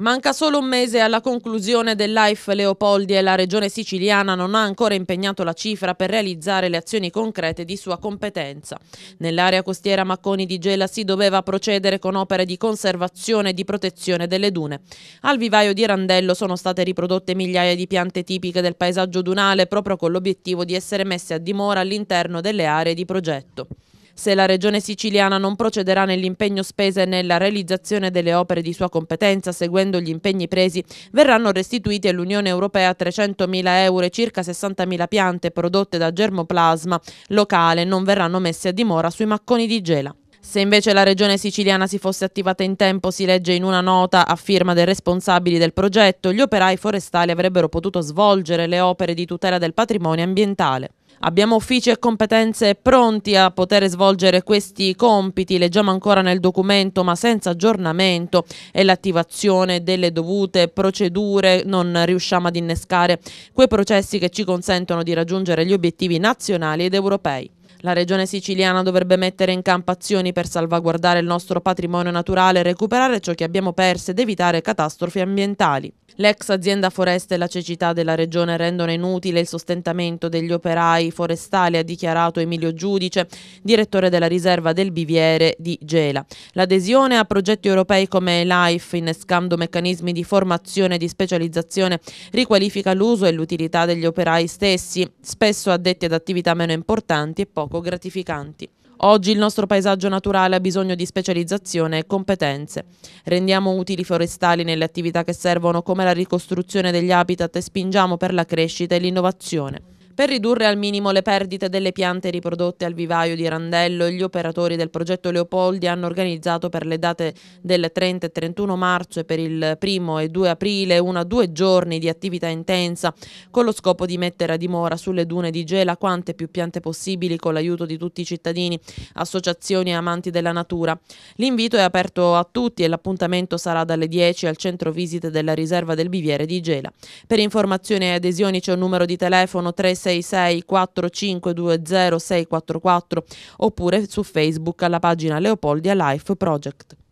Manca solo un mese alla conclusione dell'AIF Leopoldi e la regione siciliana non ha ancora impegnato la cifra per realizzare le azioni concrete di sua competenza. Nell'area costiera Macconi di Gela si doveva procedere con opere di conservazione e di protezione delle dune. Al vivaio di Randello sono state riprodotte migliaia di piante tipiche del paesaggio dunale proprio con l'obiettivo di essere messe a dimora all'interno delle aree di progetto. Se la Regione siciliana non procederà nell'impegno spese nella realizzazione delle opere di sua competenza, seguendo gli impegni presi, verranno restituiti all'Unione Europea 300.000 euro e circa 60.000 piante prodotte da germoplasma locale non verranno messe a dimora sui macconi di gela. Se invece la regione siciliana si fosse attivata in tempo, si legge in una nota a firma dei responsabili del progetto, gli operai forestali avrebbero potuto svolgere le opere di tutela del patrimonio ambientale. Abbiamo uffici e competenze pronti a poter svolgere questi compiti, leggiamo ancora nel documento, ma senza aggiornamento e l'attivazione delle dovute procedure non riusciamo ad innescare quei processi che ci consentono di raggiungere gli obiettivi nazionali ed europei. La regione siciliana dovrebbe mettere in campo azioni per salvaguardare il nostro patrimonio naturale, recuperare ciò che abbiamo perso ed evitare catastrofi ambientali. L'ex azienda foreste e la cecità della regione rendono inutile il sostentamento degli operai forestali, ha dichiarato Emilio Giudice, direttore della riserva del Biviere di Gela. L'adesione a progetti europei come LIFE, innescando meccanismi di formazione e di specializzazione, riqualifica l'uso e l'utilità degli operai stessi, spesso addetti ad attività meno importanti e poco poco gratificanti. Oggi il nostro paesaggio naturale ha bisogno di specializzazione e competenze. Rendiamo utili i forestali nelle attività che servono come la ricostruzione degli habitat e spingiamo per la crescita e l'innovazione. Per ridurre al minimo le perdite delle piante riprodotte al vivaio di Randello, gli operatori del progetto Leopoldi hanno organizzato per le date del 30 e 31 marzo e per il 1 e 2 aprile una due giorni di attività intensa con lo scopo di mettere a dimora sulle dune di Gela quante più piante possibili con l'aiuto di tutti i cittadini, associazioni e amanti della natura. L'invito è aperto a tutti e l'appuntamento sarà dalle 10 al centro visite della riserva del Biviere di Gela. Per informazioni e adesioni c'è un numero di telefono 360 366 4520 oppure su Facebook alla pagina Leopoldia Life Project.